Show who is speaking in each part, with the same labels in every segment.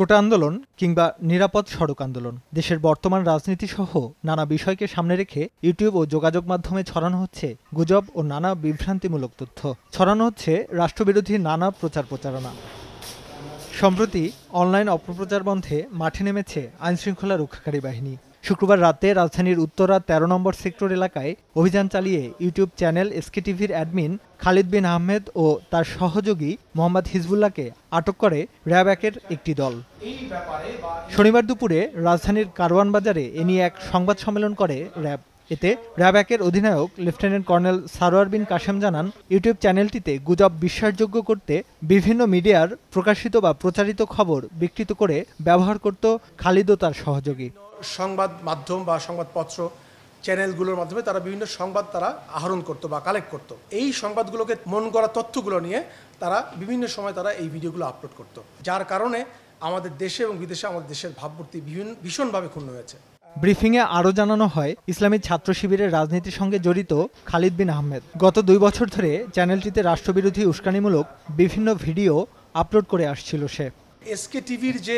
Speaker 1: কোটা আন্দোলন কিংবা নিরাপদ সড়ক আন্দোলন দেশের বর্তমান রাজনীতি সহ নানা বিষয়কে সামনে রেখে ইউটিউব ও যোগাযোগ মাধ্যমে ছড়ানো হচ্ছে গুজব ও নানা বিভ্রান্তিমূলক তথ্য ছড়ানো হচ্ছে রাষ্ট্রবিরোধী নানা প্রচার প্রচারণা সম্প্রতি অনলাইন অপপ্রচার বন্ধে মাঠে নেমেছে আইনশৃঙ্খলা রক্ষাকারী বাহিনী শুক্রবার রাতে রাজধানীর উত্তরা ১৩ নম্বর সেক্টর এলাকায় অভিযান চালিয়ে ইউটিউব চ্যানেল এসকে টিভির অ্যাডমিন খালিদ বিন আহমেদ ও তার সহযোগী মোহাম্মদ হিজবুল্লাহকে আটক করে র্যাব একটি দল শনিবার দুপুরে রাজধানীর কারওয়ান বাজারে এ নিয়ে এক সংবাদ সম্মেলন করে র্যাব এতে র্যাব অধিনায়ক লেফটেন্যান্ট কর্নেল সারোয়ার বিন কাশেম জানান ইউটিউব চ্যানেলটিতে গুজব বিশ্বাসযোগ্য করতে বিভিন্ন মিডিয়ার প্রকাশিত বা প্রচারিত খবর বিকৃত করে ব্যবহার করত খালিদ ও তার সহযোগী
Speaker 2: সংবাদ মাধ্যম বা সংবাদপত্র চ্যানেলগুলোর মাধ্যমে তারা বিভিন্ন সংবাদ তারা আহরণ করতো বা কালেক্ট করতো এই সংবাদগুলোকে মন করা তথ্যগুলো নিয়ে তারা বিভিন্ন সময় তারা এই ভিডিওগুলো আপলোড করত যার কারণে আমাদের দেশে এবং বিদেশে আমাদের দেশের ভাবমূর্তি বিভিন্ন ভীষণভাবে ক্ষুণ্ণ হয়েছে
Speaker 1: ব্রিফিংয়ে আরও জানানো হয় ইসলামী ছাত্র শিবিরের রাজনীতির সঙ্গে জড়িত খালিদ বিন আহমেদ গত দুই বছর ধরে চ্যানেলটিতে রাষ্ট্রবিরোধী উস্কানিমূলক বিভিন্ন ভিডিও আপলোড করে আসছিল সে
Speaker 2: এসকে টিভির যে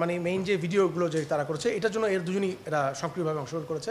Speaker 2: মানে মেইন যে ভিডিওগুলো যে তারা করেছে এটার জন্য এর দুজনই এরা সক্রিয়ভাবে অংশগ্রহণ করেছে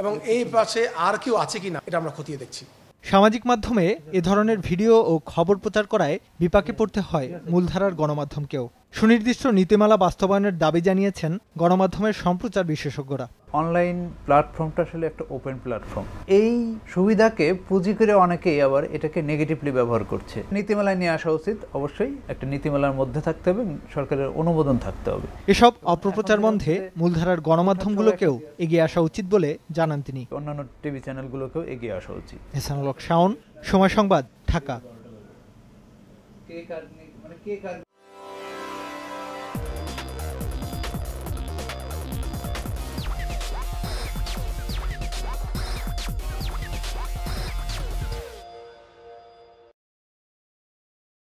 Speaker 2: এবং এই পাশে আর কেউ আছে কি না এটা আমরা খতিয়ে দেখছি
Speaker 1: সামাজিক মাধ্যমে এ ধরনের ভিডিও ও খবর প্রচার করায় বিপাকে পড়তে হয় মূলধারার গণমাধ্যমকেও সুনির্দিষ্ট নীতিমালা বাস্তবায়নের দাবি জানিয়েছেন গণমাধ্যমের সম্প্রচার বিশেষজ্ঞরা অনলাইন প্ল্যাটফর্মটা আসলে একটা ওপেন প্ল্যাটফর্ম এই সুবিধাকে পুঁজি করে অনেকেই আবার এটাকে নেগেটিভলি ব্যবহার করছে নীতিমালায় নিয়ে আসা উচিত অবশ্যই একটা নীতিমালার মধ্যে থাকতে হবে সরকারের অনুমোদন থাকতে হবে এসব অপপ্রচার বন্ধে মূলধারার গণমাধ্যমগুলোকেও এগিয়ে আসা উচিত বলে জানান তিনি অন্যান্য টিভি চ্যানেলগুলোকেও এগিয়ে আসা উচিত হেসানুল শাওন সময় সংবাদ ঢাকা